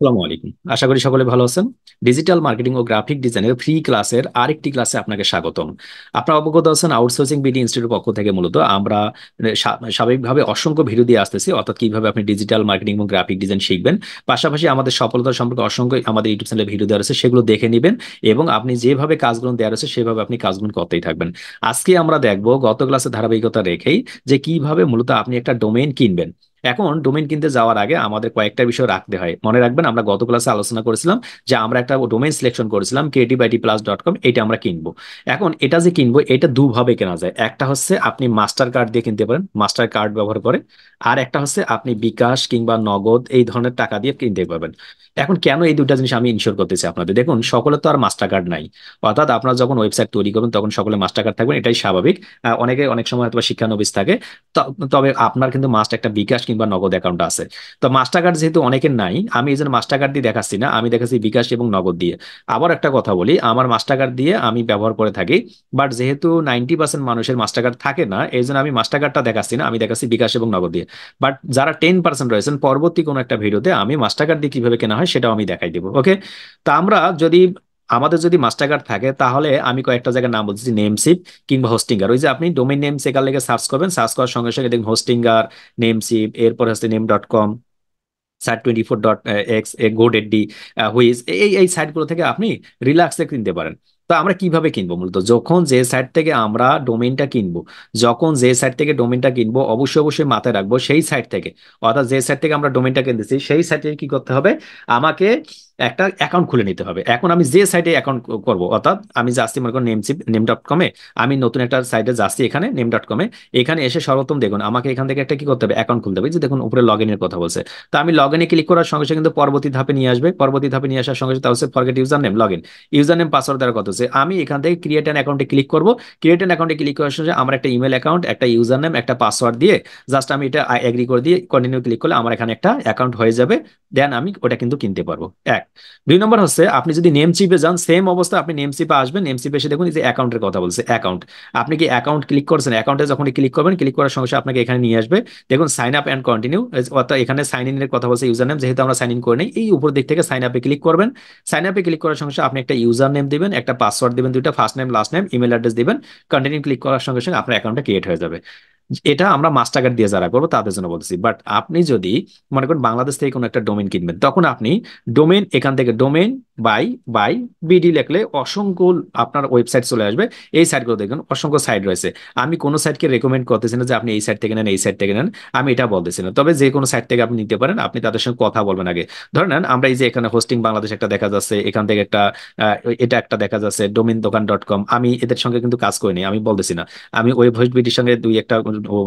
সালামু আলাইকুম আশা করি সকলে ভালো আছেন ডিজিটাল মার্কেটিং ও গ্রাফিক ডিজাইনের ফ্রি ক্লাসের আরেকটি ক্লাসে আপনাকে স্বাগতম আপনার অবগত আছেন আউটসোর্সিং বিডি ইনস্টিটিউটের পক্ষ থেকে মূলত আমরা স্বাভাবিকভাবে অসংখ্য ভিডিও দিয়ে আসতেছি অর্থাৎ কিভাবে আপনি ডিজিটাল মার্কেটিং এবং গ্রাফিক ডিজাইন শিখবেন পাশাপাশি আমাদের সফলতা সম্পর্কে অসংখ্য আমাদের ইউটিউব চ্যানেলে ভিডিও দেওয়া রয়েছে সেগুলো দেখে নেবেন এবং আপনি যেভাবে কাজগুলো দেওয়া রয়েছে সেভাবে আপনি কাজগুলো করতেই থাকবেন আজকে আমরা দেখব গত ক্লাসে ধারাবাহিকতা রেখেই যে কিভাবে মূলত আপনি একটা ডোমেইন কিনবেন এখন ডোমেন কিনতে যাওয়ার আগে আমাদের কয়েকটা বিষয় রাখতে হয় মনে রাখবেন আমরা গত ক্লাসে আলোচনা করেছিলাম যে আমরা একটা ডোমেন সিলেকশন করেছিলাম কেটি বাইটি প্লাস ডট কম এটা আমরা কিনবো এখন এটা যে কিনবো এটা দুভাবে কেনা যায় একটা হচ্ছে আপনি মাস্টার কার্ড দিয়ে কিনতে পারেন মাস্টার কার্ড ব্যবহার করে আর একটা হচ্ছে আপনি বিকাশ কিংবা নগদ এই ধরনের টাকা দিয়ে কিনতে পারবেন এখন কেন এই দুটা জিনিস আমি ইনশোর করতেছি আপনাদের দেখুন সকলে তো আর মাস্টার কার্ড নাই অর্থাৎ আপনারা যখন ওয়েবসাইট তৈরি করবেন তখন সকলে মাস্টার কার্ড থাকবেন এটাই স্বাভাবিক অনেকে অনেক সময় হয়তো শিক্ষানবিশ থাকে তবে আপনার কিন্তু মাস্ট একটা বিকাশ কিংবা নগদ অ্যাকাউন্ট আছে তো মাস্টার কার্ড যেহেতু অনেকের নাই আমি এই জন্য মাস্টার কার্ড দিয়ে দেখাচ্ছি না আমি দেখাচ্ছি বিকাশ এবং নগদ দিয়ে আবার একটা কথা বলি আমার মাস্টার কার্ড দিয়ে আমি ব্যবহার করে থাকি বাট যেহেতু নাইনটি পার্সেন্ট মানুষের মাস্টার কার্ড থাকে না এই জন্য আমি মাস্টার কার্ডটা দেখাচ্ছি না আমি দেখাচ্ছি বিকাশ এবং নগদ দিয়ে বাট যারা টেন পার্সেন্ট রয়েছেন পরবর্তী কোনো একটা ভিডিওতে আমি মাস্টার কার্ড দিয়ে কীভাবে কেনা হয় সেটাও আমি দেখাই দেবো ওকে তো আমরা যদি আমাদের যদি মাস্টার কার্ড থাকে তাহলে আমি কয়েকটা জায়গার নাম বলছি নেমসিপ কিংবা হোস্টিঙ্গার ওই যে আপনি ডোমেন নেম সেকার লেগে সার্চ করবেন সার্চ করার সঙ্গে সঙ্গে দেখবেন হোস্টিঙ্গার নেমসিপ এরপর হচ্ছে name dot com site twenty four dot X এ গোডেড ডি হুইজ এই এই সাইটগুলো থেকে আপনি রিল্যাক্সে কিনতে পারেন তো আমরা কিভাবে কিনবো মূলত যখন যে সাইট থেকে আমরা ডোমেনটা কিনবো যখন যে সাইট থেকে ডোমেনটা কিনবো অবশ্যই অবশ্যই মাথায় রাখবো সেই সাইট থেকে অর্থাৎ যে সাইট থেকে আমরা ডোমেনটা কিনতেছি সেই সাইটে কি করতে হবে আমাকে একটা অ্যাকাউন্ট খুলে নিতে হবে এখন আমি যে সাইটে অ্যাকাউন্ট করব অর্থাৎ আমি যাচ্ছি মনে করেন নেমসিপ নেম ডট কমে আমি নতুন একটা সাইটে যাচ্ছি এখানে নেম ডট কমে এখানে এসে সর্বোত্তম দেখুন আমাকে এখান থেকে একটা কি করতে হবে অ্যাকাউন্ট খুলতে হবে যে দেখুন উপরে লগ ইনের কথা বলছে তো আমি লগ ইনে ক্লিক করার সঙ্গে সঙ্গে কিন্তু পরবর্তী ধাপে নিয়ে আসবে পরবর্তী ধাপে নিয়ে আসার সঙ্গে সঙ্গে তা হচ্ছে forget user name log in user name password দ্বারা কথা হচ্ছে আমি এখান থেকে ক্রিয়েট অ্যান অ্যাকাউন্টে ক্লিক করব ক্রিয়েট অ্যান অ্যাকাউন্টে ক্লিক করার সঙ্গে আমার একটা ইমেল অ্যাকাউন্ট একটা ইউজার নেম একটা পাসওয়ার্ড দিয়ে জাস্ট আমি এটা এগ্রি করে দিয়ে কন্টিনিউ ক্লিক করলে আমার এখানে একটা অ্যাকাউন্ট হয়ে যাবে দেন আমি ওটা কিন্তু কিনতে পারবো এক দুই নম্বর হচ্ছে আপনি যদি নেমচিপে যান সেম অবস্থা আপনি নেমচিপে আসবেন নেমচিপে এসে দেখুন যে অ্যাকাউন্টের কথা বলছে অ্যাকাউন্ট আপনি কি অ্যাকাউন্ট ক্লিক করছেন অ্যাকাউন্টে যখন ক্লিক করবেন ক্লিক করার সঙ্গে আপনাকে এখানে নিয়ে আসবে দেখুন সাইন আপ অ্যান্ড কন্টিনিউ অর্থাৎ এখানে সাইন ইনের কথা বলছে ইউজার নেম যেহেতু আমরা সাইন ইন করে নেই এই উপর দিক থেকে সাইন আপে ক্লিক করবেন সাইন আপে ক্লিক করার সঙ্গে আপনি একটা ইউজার নেম দিবেন একটা পাসওয়ার্ড দিবেন দুইটা first name last name email address দিবেন কন্টিনিউ ক্লিক করার সঙ্গে সঙ্গে আপনার অ্যাকাউন্টটা ক্রিয়েট হয়ে যাবে এটা আমরা মাস্টার দিয়ে যারা করবো তাদের জন্য বলতেছি বাট আপনি যদি মনে করেন বাংলাদেশ থেকে কোনো একটা ডোমেন কিনবেন তখন আপনি ডোমেন এখান থেকে ডোমেন বাই বাই বিডি লেখলে অসংখ্য আপনার ওয়েবসাইট চলে আসবে এই সাইটগুলো দেখবেন অসংখ্য সাইট রয়েছে আমি কোনো সাইটকে রেকমেন্ড করতেছি না যে আপনি এই সাইট থেকে নেন এই সাইট থেকে নেন আমি এটা বলতেছি না তবে যে কোনো সাইট থেকে আপনি নিতে পারেন আপনি তাদের সঙ্গে কথা বলবেন আগে ধরে নেন আমরা এই যে এখানে হোস্টিং বাংলাদেশ একটা দেখা যাচ্ছে এখান থেকে একটা এটা একটা দেখা যাচ্ছে ডোমেন দোকান ডট কম আমি এদের সঙ্গে কিন্তু কাজ করিনি আমি বলতেছি না আমি ওয়েব হোস্ট বিডির সঙ্গে দুই একটা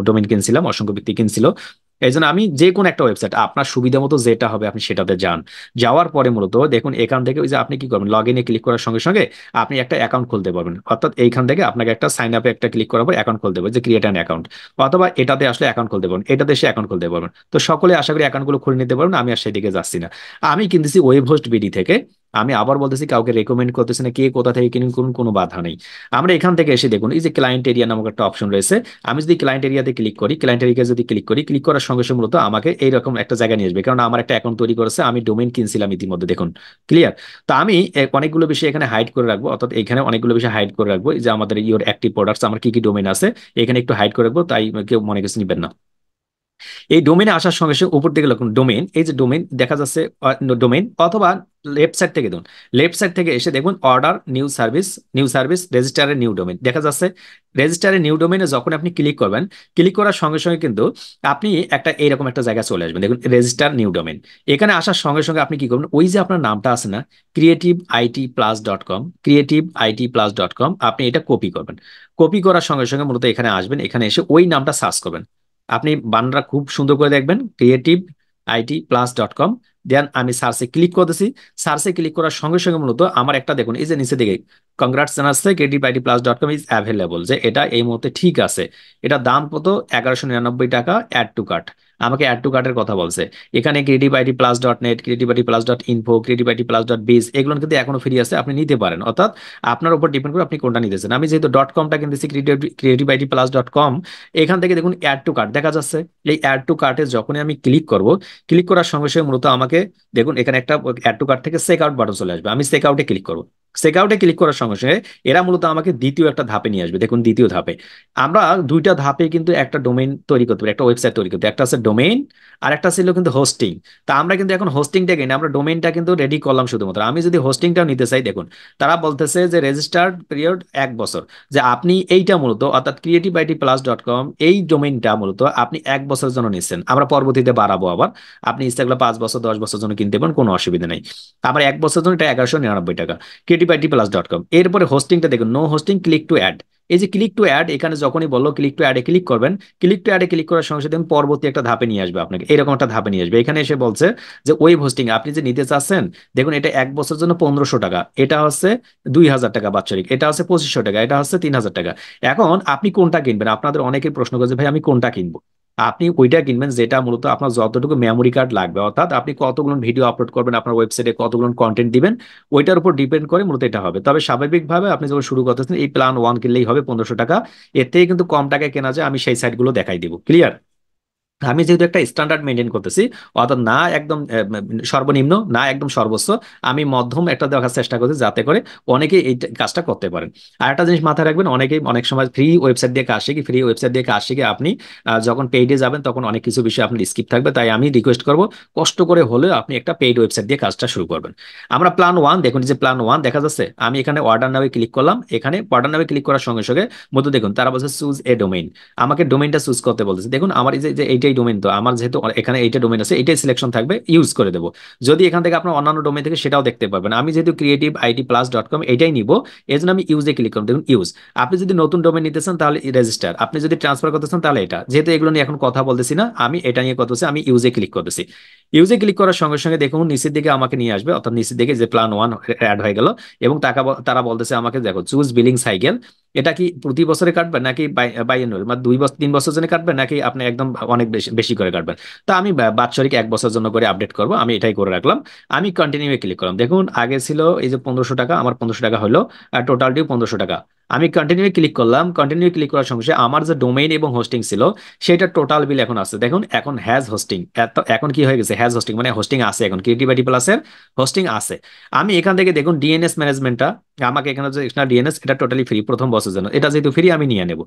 ডোমেন কিনছিলাম অসংখ্য ব্যক্তি কিনছিল এই জন্য আমি যে কোনো একটা ওয়েবসাইট আপনার সুবিধা মতো যেটা হবে আপনি সেটাতে যান যাওয়ার পরে মূলত দেখুন এখান থেকে ওই যে আপনি কি করবেন লগ ইনে ক্লিক করার সঙ্গে সঙ্গে আপনি একটা অ্যাকাউন্ট খুলতে পারবেন অর্থাৎ এইখান থেকে আপনাকে একটা সাইন আপে একটা ক্লিক করার পর অ্যাকাউন্ট খুলতে পারবেন যে ক্রিয়েট অ্যান অ্যাকাউন্ট অথবা এটাতে আসলে অ্যাকাউন্ট খুলতে পারবেন এটাতে সে অ্যাকাউন্ট খুলতে পারবেন তো সকলে আশা করি অ্যাকাউন্টগুলো খুলে নিতে পারবেন আমি আর সেদিকে যাচ্ছি না আমি কিনতেছি ওয়েব হোস্ট বিডি থেকে আমি আবার বলতেছি কাউকে রেকমেন্ড করতেছি না কে কোথা থেকে কিনুন করুন কোনো বাধা নেই আমরা এখান থেকে এসে দেখুন এই যে ক্লায়েন্ট এরিয়া নামক একটা অপশন রয়েছে আমি যদি ক্লায়েন্ট এরিয়াতে ক্লিক করি ক্লায়েন্ট এরিয়া যদি ক্লিক করি ক্লিক করার সঙ্গে সঙ্গে মূলত আমাকে এইরকম একটা জায়গা নিয়ে আসবে কারণ আমার একটা অ্যাকাউন্ট তৈরি করেছে আমি ডোমেন কিনছিলাম ইতিমধ্যে দেখুন ক্লিয়ার তো আমি অনেকগুলো বিষয় এখানে হাইড করে রাখবো অর্থাৎ এখানে অনেকগুলো বিষয় হাইড করে রাখবো যে আমাদের ইয়োর অ্যাক্টিভ প্রোডাক্টস আমার কি কি ডোমেন আছে এখানে একটু হাইড করে রাখবো তাই কেউ মনে কিছু নিবেন না এই ডোমেনে আসার সঙ্গে সঙ্গে উপর দিকে লক্ষণ ডোমেন এই যে ডোমেন দেখা যাচ্ছে ডোমেন অথবা লেফট সাইড থেকে দেখুন লেফট সাইড থেকে এসে দেখুন order new service new service রেজিস্টারে নিউ ডোমেন দেখা যাচ্ছে রেজিস্টারে নিউ ডোমেনে যখন আপনি ক্লিক করবেন ক্লিক করার সঙ্গে সঙ্গে কিন্তু আপনি একটা এইরকম একটা জায়গায় চলে আসবেন দেখুন রেজিস্টার নিউ ডোমেন এখানে আসার সঙ্গে সঙ্গে আপনি কি করবেন ওই যে আপনার নামটা আছে না creative IT plus dot com creative IT plus dot com আপনি এটা কপি করবেন কপি করার সঙ্গে সঙ্গে মূলত এখানে আসবেন এখানে এসে ওই নামটা সার্চ করবেন আপনি বানরা খুব সুন্দর করে দেখবেন creative IT plus dot com দেন আমি সার্চে ক্লিক করতেছি সার্চে ক্লিক করার সঙ্গে সঙ্গে মূলত আমার একটা দেখুন এই যে নিচে দিকে কংগ্রাটস জানাচ্ছে creative IT plus dot com is available যে এটা এই মুহূর্তে ঠিক আছে এটা দাম কত এগারোশো নিরানব্বই টাকা অ্যাড টু কার্ট আমাকে অ্যাড টু কার্টের কথা বলছে এখানে creative IT plus dot net creative IT plus dot info creative IT plus dot biz এগুলো কিন্তু এখনো ফ্রি আছে আপনি নিতে পারেন অর্থাৎ আপনার উপর ডিপেন্ড করে আপনি কোনটা নিতেছেন আমি যেহেতু ডট কমটা কিন্তু creative IT plus dot com এখান থেকে দেখুন অ্যাড টু কার্ট দেখা যাচ্ছে এই অ্যাড টু কার্টে যখনই আমি ক্লিক করব ক্লিক করার সঙ্গে সঙ্গে মূলত আমাকে দেখুন এখানে একটা অ্যাড টু কার্ট থেকে চেক আউট বাটন চলে আসবে আমি চেক আউটে ক্লিক করবো চেকআউটে ক্লিক করার সঙ্গে সঙ্গে এরা মূলত আমাকে দ্বিতীয় একটা ধাপে নিয়ে আসবে দেখুন দ্বিতীয় ধাপে আমরা দুইটা ধাপে কিন্তু একটা ডোমেন তৈরি করতে পারি একটা ওয়েবসাইট তৈরি করতে একটা আছে ডোমেন আর একটা ছিল কিন্তু হোস্টিং তা আমরা কিন্তু এখন হোস্টিংটা কিনে আমরা ডোমেনটা কিন্তু রেডি করলাম শুধুমাত্র আমি যদি হোস্টিংটাও নিতে চাই দেখুন তারা বলতেছে যে রেজিস্টার্ড পিরিয়ড এক বছর যে আপনি এইটা মূলত অর্থাৎ creative IT plus dot com এই ডোমেনটা মূলত আপনি এক বছরের জন্য নিচ্ছেন আমরা পরবর্তীতে বাড়াবো আবার আপনি ইচ্ছা পাঁচ বছর দশ বছর জন্য কিনতে পারেন কোনো অসুবিধা নেই আবার এক বছর জন্য এটা এগারোশো নিরানব্বই টাকা ক্রিয়েটিভ টিবাইটি এরপরে হোস্টিংটা দেখুন no hosting click to add এই যে ক্লিক টু অ্যাড এখানে যখনই বললো ক্লিক টু অ্যাডে ক্লিক করবেন ক্লিক টু অ্যাডে ক্লিক করার সঙ্গে সাথে পরবর্তী একটা ধাপে নিয়ে আসবে আপনাকে এরকম একটা ধাপে নিয়ে আসবে এখানে এসে বলছে যে ওয়েব হোস্টিং আপনি যে নিতে চাচ্ছেন দেখুন এটা এক বছরের জন্য পনেরোশো টাকা এটা হচ্ছে দুই হাজার টাকা বাৎসরিক এটা হচ্ছে পঁচিশশো টাকা এটা হচ্ছে তিন হাজার টাকা এখন আপনি কোনটা কিনবেন আপনাদের অনেকের প্রশ্ন করছে ভাই আমি কোনটা কিনবো আপনি ওইটা কিনবেন যেটা মূলত আপনার যতটুকু মেমোরি কার্ড লাগবে অর্থাৎ আপনি কতগুলো ভিডিও আপলোড করবেন আপনার ওয়েবসাইটে কতগুলো কন্টেন্ট দিবেন ওইটার উপর ডিপেন্ড করে মূলত এটা হবে তবে স্বাভাবিকভাবে আপনি যখন শুরু করতেছেন এই প্ল্যান ওয়ান কিনলেই হবে পনেরোশো টাকা এর থেকে কিন্তু কম টাকায় কেনা যায় আমি সেই সাইটগুলো দেখাই দিব ক্লিয়ার আমি যেহেতু একটা স্ট্যান্ডার্ড মেনটেন করতেছি অর্থাৎ না একদম সর্বনিম্ন না একদম সর্বোচ্চ আমি মধ্যম একটা দেখার চেষ্টা করছি যাতে করে অনেকে এই কাজটা করতে পারেন আর একটা জিনিস মাথায় রাখবেন অনেকেই অনেক সময় ফ্রি ওয়েবসাইট দিয়ে কাজ শিখি ফ্রি ওয়েবসাইট দিয়ে কাজ শিখে আপনি যখন পেইডে যাবেন তখন অনেক কিছু বিষয় আপনার স্কিপ থাকবে তাই আমি রিকোয়েস্ট করব কষ্ট করে হলেও আপনি একটা পেইড ওয়েবসাইট দিয়ে কাজটা শুরু করবেন আমরা প্ল্যান ওয়ান দেখুন যে প্ল্যান ওয়ান দেখা যাচ্ছে আমি এখানে অর্ডার নামে ক্লিক করলাম এখানে অর্ডার নামে ক্লিক করার সঙ্গে সঙ্গে মধ্যে দেখুন তারা বলছে চুজ এ ডোমেইন আমাকে ডোমেইনটা চুজ করতে বলতেছে দেখুন আমার এই যে এইটা এইটাই ডোমেন তো আমার যেহেতু এখানে এইটা ডোমেন আছে এটাই সিলেকশন থাকবে ইউজ করে দেবো যদি এখান থেকে আপনার অন্যান্য ডোমেন থেকে সেটাও দেখতে পারবেন আমি যেহেতু creative IT plus dot com এটাই নিবো এই জন্য আমি ইউজে ক্লিক করুন দেখুন ইউজ আপনি যদি নতুন ডোমেন নিতে চান তাহলে রেজিস্টার আপনি যদি ট্রান্সফার করতে চান তাহলে এটা যেহেতু এগুলো নিয়ে এখন কথা বলতেছি না আমি এটা নিয়ে কথা আমি ইউজে ক্লিক করতেছি ইউজে ক্লিক করার সঙ্গে সঙ্গে দেখুন নিচের দিকে আমাকে নিয়ে আসবে অর্থাৎ নিচের দিকে যে প্ল্যান ওয়ান অ্যাড হয়ে গেল এবং টাকা তারা বলতেছে আমাকে দেখো চুজ বিলিং সাইকেল এটা কি প্রতি বছরে কাটবে নাকি বাই বাই এনুয়াল মানে দুই বছর তিন বছর জন্য কাটবে নাকি আপনি একদম অনেক বেশি করে কাটবেন তো আমি বাৎসরিক এক বছরের জন্য করে আপডেট করব আমি এটাই করে রাখলাম আমি কন্টিনিউ ক্লিক করলাম দেখুন আগে ছিল এই যে পনেরোশো টাকা আমার পনেরোশো টাকা হলো আর টোটালটিও পনেরোশো টাকা আমি কন্টিনিউ ক্লিক করলাম কন্টিনিউ ক্লিক করার সঙ্গে আমার যে ডোমেইন এবং হোস্টিং ছিল সেটা টোটাল বিল এখন আছে দেখুন এখন হ্যাজ হোস্টিং এখন কি হয়ে গেছে হ্যাজ হোস্টিং মানে হোস্টিং আছে এখন ক্রিয়েটিভিটি প্লাসের হোস্টিং আছে আমি এখান থেকে দেখুন ডিএনএস ম্যানেজমেন্টটা আমাকে এখানে যে এক্সট্রা ডিএনএস এটা টোটালি ফ্রি প্রথম বছরের জন্য এটা যেহেতু ফ্রি আমি নিয়ে নেব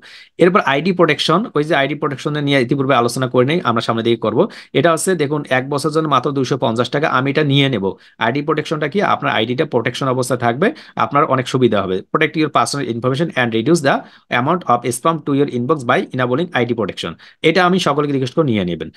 এরপর আইডি প্রোটেকশন ওই যে আইডি প্রোটেকশন নিয়ে ইতিপূর্বে আলোচনা করে নেই আমরা সামনে দিকে করব এটা হচ্ছে দেখুন এক বছর জন্য মাত্র দুশো পঞ্চাশ টাকা আমি এটা নিয়ে নেব আইডি প্রোটেকশনটা কি আপনার আইডিটা প্রোটেকশন অবস্থা থাকবে আপনার অনেক সুবিধা হবে protect your personal information information and reduce the amount of spam to your inbox by enabling ID protection এটা আমি সকলকে রিকোয়েস্ট করে নিয়ে নেবেন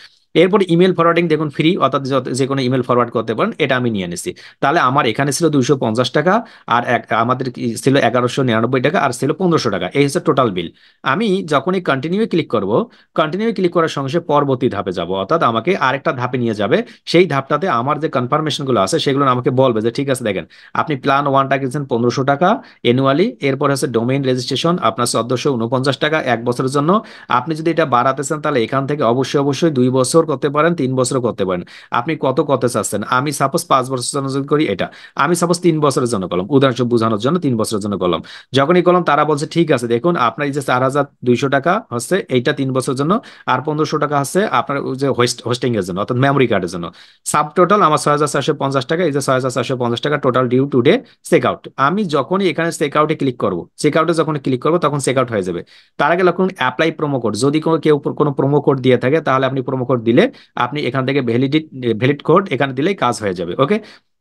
এরপর ইমেল ফরওয়ার্ডিং দেখুন ফ্রি অর্থাৎ যে কোনো ইমেল ফরওয়ার্ড করতে পারেন এটা আমি নিয়ে নিছি তাহলে আমার এখানে ছিল দুইশো পঞ্চাশ টাকা আর আমাদের ছিল এগারোশো নিরানব্বই টাকা আর ছিল পনেরোশো টাকা এই হচ্ছে টোটাল বিল আমি যখনই কন্টিনিউ ক্লিক করব কন্টিনিউ ক্লিক করার সঙ্গে সঙ্গে পরবর্তী ধাপে যাব অর্থাৎ আমাকে আরেকটা ধাপে নিয়ে যাবে সেই ধাপটাতে আমার যে কনফার্মেশনগুলো আছে সেগুলো আমাকে বলবে যে ঠিক আছে দেখেন আপনি প্ল্যান ওয়ানটা কিনছেন পনেরোশো টাকা এনুয়ালি এরপর হচ্ছে ডোমেইন রেজিস্ট্রেশন আপনার চোদ্দশো উনপঞ্চাশ টাকা এক বছরের জন্য আপনি যদি এটা বাড়াতে চান তাহলে এখান থেকে অবশ্যই অবশ্যই দুই বছর বছর করতে পারেন তিন বছর করতে পারেন আপনি কত করতে চাচ্ছেন আমি সাপোজ পাঁচ বছরের জন্য যদি করি এটা আমি সাপোজ তিন বছরের জন্য করলাম উদাহরণস্বরূপ বোঝানোর জন্য তিন বছরের জন্য করলাম যখনই করলাম তারা বলছে ঠিক আছে দেখুন আপনার এই যে চার হাজার দুইশো টাকা হচ্ছে এইটা তিন বছরের জন্য আর পনেরোশো টাকা হচ্ছে আপনার যে হোস্টিং এর জন্য অর্থাৎ মেমোরি কার্ডের জন্য সাব টোটাল আমার ছয় হাজার চারশো পঞ্চাশ টাকা এই যে ছয় হাজার চারশো পঞ্চাশ টাকা total due today check out আমি যখনই এখানে চেক আউটে ক্লিক করবো চেক আউটে যখন ক্লিক করবো তখন চেক আউট হয়ে যাবে তার আগে লক্ষণ অ্যাপ্লাই প্রোমো কোড যদি কোনো কেউ কোনো প্রোমো কোড দিয়ে থাকে তাহলে আপনি প্রোমো কোড দিলে আপনি এখান থেকে ভ্যালিডিট ভ্যালিড কোড এখানে দিলেই কাজ হয়ে যাবে ওকে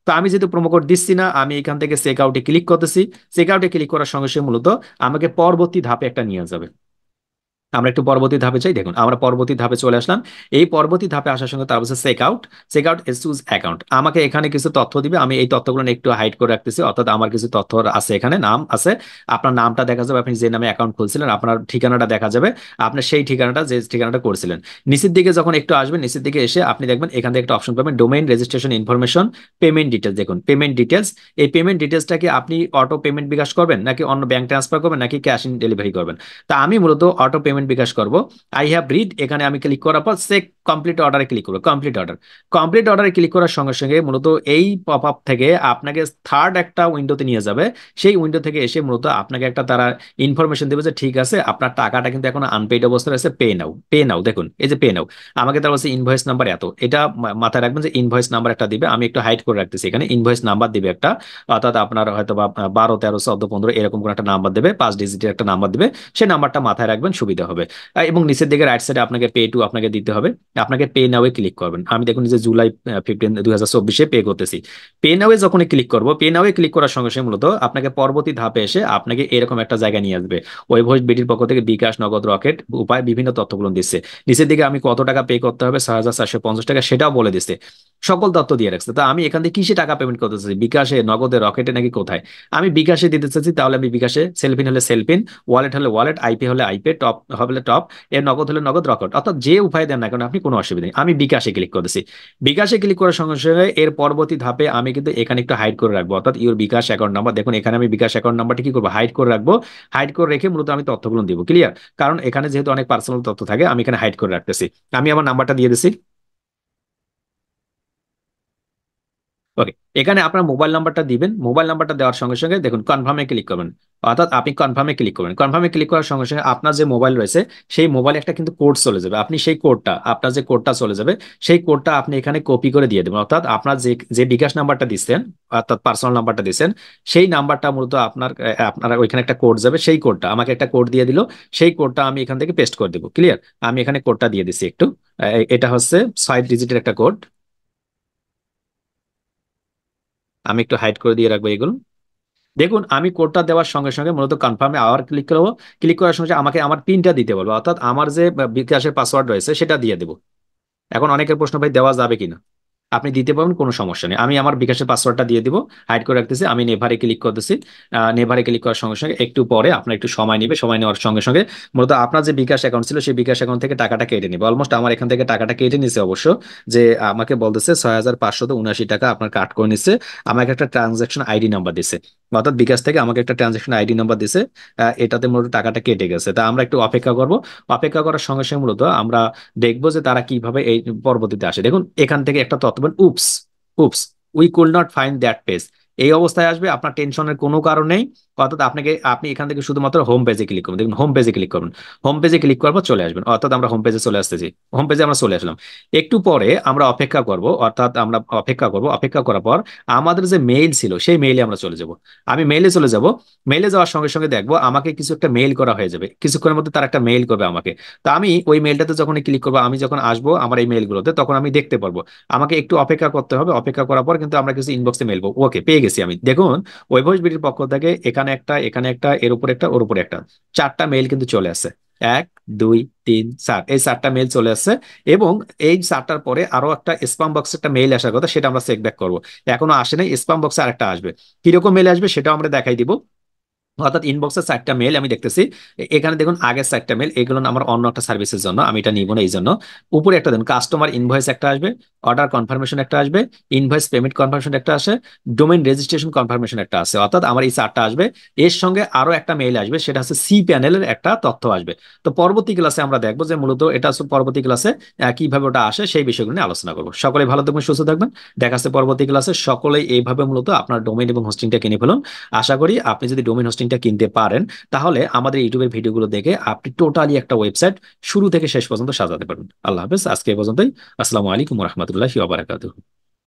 তো আমি যেহেতু প্রোমো কোড দিচ্ছি না আমি এখান থেকে চেক আউটে ক্লিক করতেছি চেক আউটে ক্লিক করার সঙ্গে সঙ্গে মূলত আমাকে পরবর্তী ধাপে একটা নিয়ে যাবে আমরা একটু পরবর্তী ধাপে চাই দেখুন আমরা পরবর্তী ধাপে চলে আসলাম এই পরবর্তী ধাপে আসার সঙ্গে তার হচ্ছে check out check out is choose account আমাকে এখানে কিছু তথ্য দিবে আমি এই তথ্যগুলো একটু হাইড করে রাখতেছি অর্থাৎ আমার কিছু তথ্য আছে এখানে নাম আছে আপনার নামটা দেখা যাবে আপনি যে নামে অ্যাকাউন্ট খুলছিলেন আপনার ঠিকানাটা দেখা যাবে আপনি সেই ঠিকানাটা যে ঠিকানাটা করছিলেন নিচের দিকে যখন একটু আসবেন নিচের দিকে এসে আপনি দেখবেন এখান থেকে একটা অপশন পাবেন domain registration information payment details দেখুন পেমেন্ট ডিটেলস এই পেমেন্ট ডিটেলসটাকে আপনি অটো পেমেন্ট বিকাশ করবেন নাকি অন্য ব্যাংক ট্রান্সফার করবেন নাকি ক্যাশ ইন ডেলিভারি করবেন তা আমি মূলত অটো পেমেন্ট কমেন্ট বিকাশ করব আই হ্যাভ রিড এখানে আমি ক্লিক করার পর সে কমপ্লিট অর্ডারে ক্লিক করবো কমপ্লিট অর্ডার কমপ্লিট অর্ডারে ক্লিক করার সঙ্গে সঙ্গে মূলত এই পপ আপ থেকে আপনাকে থার্ড একটা উইন্ডোতে নিয়ে যাবে সেই উইন্ডো থেকে এসে মূলত আপনাকে একটা তারা ইনফরমেশন দেবে যে ঠিক আছে আপনার টাকাটা কিন্তু এখন আনপেইড অবস্থায় আছে পে নাও পে নাও দেখুন এই যে পে নাও আমাকে তার বলছে ইনভয়েস নাম্বার এত এটা মাথায় রাখবেন যে ইনভয়েস নাম্বার একটা দিবে আমি একটু হাইড করে রাখতেছি এখানে ইনভয়েস নাম্বার দিবে একটা অর্থাৎ আপনার হয়তো বা বারো তেরো চোদ্দ পনেরো এরকম কোনো একটা নাম্বার দেবে পাঁচ ডিজিটের একটা নাম্বার দেবে সেই নাম্বারটা মাথায় রাখবেন সুবিধা হবে হবে এবং নিচের দিকে রাইট সাইডে আপনাকে পে টু আপনাকে দিতে হবে আপনাকে পে নাওয়ে ক্লিক করবেন আমি দেখুন যে জুলাই ফিফটিন দু হাজার চব্বিশে পে করতেছি পে নাওয়ে যখন ক্লিক করবো পে নাওয়ে ক্লিক করার সঙ্গে সঙ্গে মূলত আপনাকে পরবর্তী ধাপে এসে আপনাকে এরকম একটা জায়গা নিয়ে আসবে ওই ভোজ বিটির পক্ষ থেকে বিকাশ নগদ রকেট উপায় বিভিন্ন তথ্যগুলো দিচ্ছে নিচের দিকে আমি কত টাকা পে করতে হবে ছয় হাজার চারশো পঞ্চাশ টাকা সেটাও বলে দিচ্ছে সকল তথ্য দিয়ে রাখছে তো আমি এখান থেকে কিসে টাকা পেমেন্ট করতে চাচ্ছি বিকাশে নগদে রকেটে নাকি কোথায় আমি বিকাশে দিতে চাচ্ছি তাহলে আমি বিকাশে সেলফিন হলে সেলফিন ওয়ালেট হলে ওয়ালেট আইপি হলে আইপে টপ হবে টপ এর নগদ হলে নগদ রকট অর্থাৎ যে উপায় দেন না কেন আপনি কোনো অসুবিধা নেই আমি বিকাশে ক্লিক করতেছি বিকাশে ক্লিক করার সঙ্গে সঙ্গে এর পরবর্তী ধাপে আমি কিন্তু এখানে একটু হাইড করে রাখবো অর্থাৎ ইউর বিকাশ অ্যাকাউন্ট নাম্বার দেখুন এখানে আমি বিকাশ অ্যাকাউন্ট নাম্বারটি কি করবো হাইড করে রাখবো হাইড করে রেখে মূলত আমি তথ্যগুলো দিব ক্লিয়ার কারণ এখানে যেহেতু অনেক পার্সোনাল তথ্য থাকে আমি এখানে হাইড করে রাখতেছি আমি আমার নাম্বারটা দিয়ে দিছি ওকে এখানে আপনার মোবাইল নাম্বারটা দিবেন মোবাইল নাম্বারটা দেওয়ার সঙ্গে সঙ্গে দেখুন কনফার্মে ক্লিক করবেন অর্থাৎ আপনি কনফার্মে ক্লিক করবেন কনফার্মে ক্লিক করার সঙ্গে সঙ্গে আপনার যে মোবাইল রয়েছে সেই মোবাইলে একটা কিন্তু কোড চলে যাবে আপনি সেই কোডটা আপনার যে কোডটা চলে যাবে সেই কোডটা আপনি এখানে কপি করে দিয়ে দেবেন অর্থাৎ আপনার যে যে বিকাশ নাম্বারটা দিচ্ছেন অর্থাৎ পার্সোনাল নাম্বারটা দিচ্ছেন সেই নাম্বারটা মূলত আপনার আপনার ওইখানে একটা কোড যাবে সেই কোডটা আমাকে একটা কোড দিয়ে দিল সেই কোডটা আমি এখান থেকে পেস্ট করে দেবো ক্লিয়ার আমি এখানে কোডটা দিয়ে দিচ্ছি একটু এটা হচ্ছে সাইড ডিজিটের একটা কোড আমি একটু হাইড করে দিয়ে রাখবো এগুলো দেখুন আমি কোডটা দেওয়ার সঙ্গে সঙ্গে মূলত কনফার্মে আবার ক্লিক করবো ক্লিক করার সঙ্গে আমাকে আমার পিনটা দিতে বলবো অর্থাৎ আমার যে বিকাশের পাসওয়ার্ড রয়েছে সেটা দিয়ে দেবো এখন অনেকের প্রশ্ন ভাই দেওয়া যাবে কিনা আপনি দিতে পারবেন কোনো সমস্যা নেই আমি আমার বিকাশের পাসওয়ার্ডটা দিয়ে দিব হাইড করে রাখতেছি আমি নেভারে ক্লিক করতেছি নেভারে ক্লিক করার সঙ্গে সঙ্গে একটু পরে আপনার একটু সময় নেবে সময় নেওয়ার সঙ্গে সঙ্গে মূলত আপনার যে বিকাশ অ্যাকাউন্ট ছিল সেই বিকাশ অ্যাকাউন্ট থেকে টাকাটা কেটে নেবে অলমোস্ট আমার এখান থেকে টাকাটা কেটে নিছে অবশ্য যে আমাকে বলতেছে ছয় হাজার পাঁচশো উনাশি টাকা আপনার কাট করে নিচ্ছে আমাকে একটা ট্রানজাকশন আইডি নাম্বার দিছে অর্থাৎ বিকাশ থেকে আমাকে একটা ট্রানজেকশন আইডি নাম্বার দিছে এটাতে মূলত টাকাটা কেটে গেছে তা আমরা একটু অপেক্ষা করব অপেক্ষা করার সঙ্গে সঙ্গে মূলত আমরা দেখব যে তারা কিভাবে এই পরবর্তীতে আসে দেখুন এখান থেকে একটা তথ্য oops oops we could not find that page এই অবস্থায় আসবে আপনার টেনশনের কোনো কারণ নেই অর্থাৎ আপনাকে আপনি এখান থেকে শুধুমাত্র হোম পেজে ক্লিক করবেন দেখুন হোম পেজে ক্লিক করবেন হোম পেজে ক্লিক করবো চলে আসবেন অর্থাৎ আমরা হোম পেজে চলে আসতেছি হোম পেজে আমরা চলে আসলাম একটু পরে আমরা অপেক্ষা করব অর্থাৎ আমরা অপেক্ষা করব অপেক্ষা করার পর আমাদের যে মেইল ছিল সেই মেইলে আমরা চলে যাব আমি মেইলে চলে যাব মেইলে যাওয়ার সঙ্গে সঙ্গে দেখবো আমাকে কিছু একটা মেইল করা হয়ে যাবে কিছুক্ষণের মধ্যে তার একটা মেইল করবে আমাকে তো আমি ওই মেইলটাতে যখন ক্লিক করবো আমি যখন আসবো আমার এই মেইলগুলোতে তখন আমি দেখতে পারবো আমাকে একটু অপেক্ষা করতে হবে অপেক্ষা করার পর কিন্তু আমরা কিছু ইনবক্সে মেলবো ওকে পেয়ে গেছি আমি দেখুন ওয়েবহোস্ট বিটির পক্ষ থেকে এখানে একটা এখানে একটা এর উপর একটা ওর উপর একটা চারটা মেইল কিন্তু চলে আসে এক দুই তিন চার এই চারটা মেইল চলে আসছে এবং এই চারটার পরে আরো একটা স্পাম বক্স একটা মেইল আসার কথা সেটা আমরা চেক ব্যাক করবো এখনো আসে নাই স্পাম বক্সে আরেকটা আসবে কিরকম মেইল আসবে সেটাও আমরা দেখাই দিব অর্থাৎ ইনবক্সের চারটা মেল আমি দেখতেছি এখানে দেখুন আগের চারটা মেল এগুলো আমার অন্য একটা সার্ভিসের জন্য আমি এটা নিব না এই জন্য উপরে একটা দেখুন কাস্টমার ইনভয়েস একটা আসবে অর্ডার কনফার্মেশন একটা আসবে ইনভয়েস পেমেন্ট কনফার্মেশন একটা আসে ডোমেন রেজিস্ট্রেশন কনফার্মেশন একটা আসে অর্থাৎ আমার এই চারটা আসবে এর সঙ্গে আরও একটা মেল আসবে সেটা হচ্ছে সি প্যানেলের একটা তথ্য আসবে তো পরবর্তী ক্লাসে আমরা দেখবো যে মূলত এটা পরবর্তী ক্লাসে কীভাবে ওটা আসে সেই বিষয়গুলো নিয়ে আলোচনা করবো সকলে ভালো থাকবেন সুস্থ থাকবেন দেখাচ্ছে পরবর্তী ক্লাসে সকলেই এইভাবে মূলত আপনার ডোমেন এবং হোস্টিংটা কিনে ফেলুন আশা করি আপনি যদি ডোমেন হোস্টিং হোস্টিংটা কিনতে পারেন তাহলে আমাদের ইউটিউবের ভিডিওগুলো দেখে আপনি টোটালি একটা ওয়েবসাইট শুরু থেকে শেষ পর্যন্ত সাজাতে পারেন আল্লাহ হাফেজ আজকে পর্যন্তই আসসালামু আলাইকুম রহমতুল্লাহ ওবরাকাতুহ